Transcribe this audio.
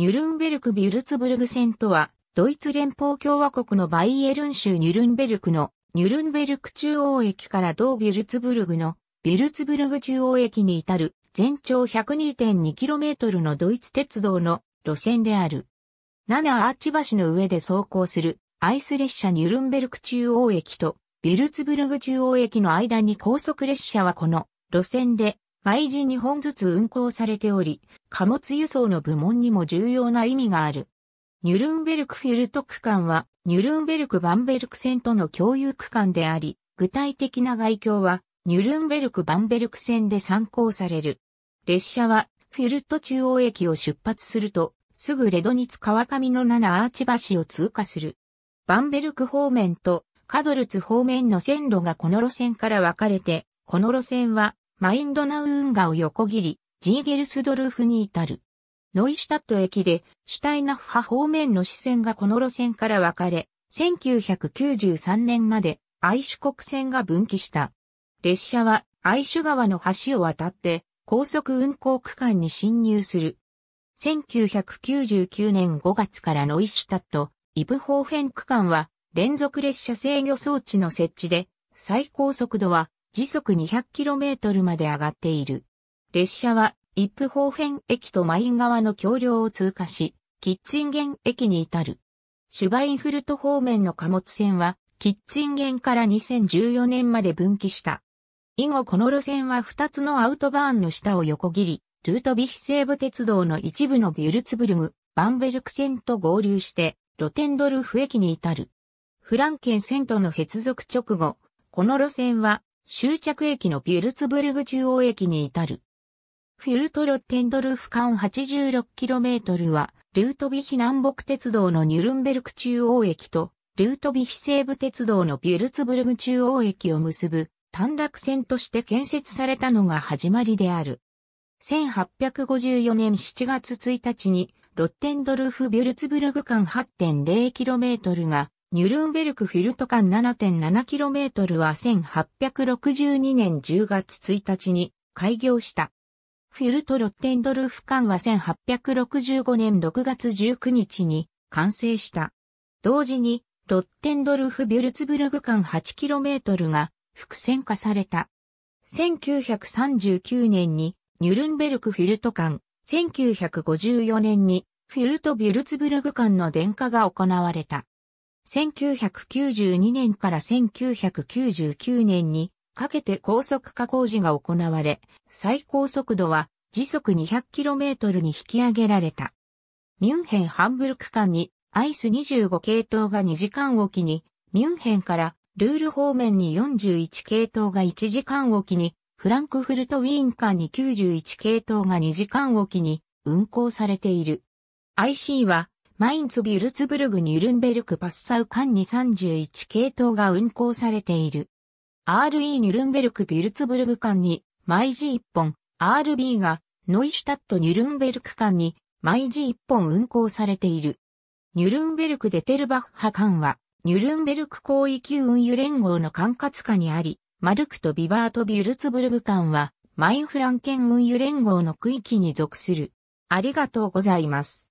ニュルンベルク・ビュルツブルグ戦とは、ドイツ連邦共和国のバイエルン州ニュルンベルクのニュルンベルク中央駅から同ビュルツブルグのビュルツブルグ中央駅に至る全長 102.2km のドイツ鉄道の路線である。7アーチ橋の上で走行するアイス列車ニュルンベルク中央駅とビュルツブルグ中央駅の間に高速列車はこの路線で毎時2本ずつ運行されており、貨物輸送の部門にも重要な意味がある。ニュルンベルクフュルト区間は、ニュルンベルク・バンベルク線との共有区間であり、具体的な外境は、ニュルンベルク・バンベルク線で参考される。列車は、フュルト中央駅を出発すると、すぐレドニツ川上の7アーチ橋を通過する。バンベルク方面とカドルツ方面の線路がこの路線から分かれて、この路線はマインドナウ運河を横切り、ジーゲルスドルフに至る。ノイシュタット駅で、シュタイナフ派方面の支線がこの路線から分かれ、1993年までアイシュ国線が分岐した。列車はアイシュ川の橋を渡って高速運行区間に侵入する。1999年5月からノイシュタット、イブホーフェン区間は連続列車制御装置の設置で最高速度は時速 200km まで上がっている。列車は、一夫方辺駅とマイン側の橋梁を通過し、キッチンゲン駅に至る。シュバインフルト方面の貨物船は、キッチンゲンから2014年まで分岐した。以後この路線は2つのアウトバーンの下を横切り、ルートビヒ西部鉄道の一部のビュルツブルム、バンベルク線と合流して、ロテンドルフ駅に至る。フランケン線との接続直後、この路線は終着駅のビュルツブルグ中央駅に至る。フュルトロッテンドルフ間 86km は、ルートビヒ南北鉄道のニュルンベルク中央駅と、ルートビヒ西部鉄道のビュルツブルグ中央駅を結ぶ短絡線として建設されたのが始まりである。1854年7月1日に、ロッテンドルフ・ビュルツブルグ間 8.0km がニュルンベルクフィルト間 7.7km は1862年10月1日に開業した。フィルトロッテンドルフ間は1865年6月19日に完成した。同時に、ロッテンドルフ・ビュルツブルグ間 8km が複線化された。1939年にニュルンベルクフィルト間、1954年にフィルト・ビュルツブルグ間の電化が行われた。1992年から1999年にかけて高速化工事が行われ、最高速度は時速 200km に引き上げられた。ミュンヘンハンブルク間にアイス25系統が2時間おきに、ミュンヘンからルール方面に41系統が1時間おきに、フランクフルトウィーン間に91系統が2時間おきに運行されている。IC はマインツ・ビュルツブルグ・ニュルンベルク・パッサウ・カンに31系統が運行されている。RE ニュルンベルク・ビュルツブルグ間に、毎ジ1本、RB が、ノイシュタット・ニュルンベルク間に、毎ジ1本運行されている。ニュルンベルク・デテルバッハ間は、ニュルンベルク広域運輸連合の管轄下にあり、マルクとビバート・ビュルツブルグ間は、マインフランケン運輸連合の区域に属する。ありがとうございます。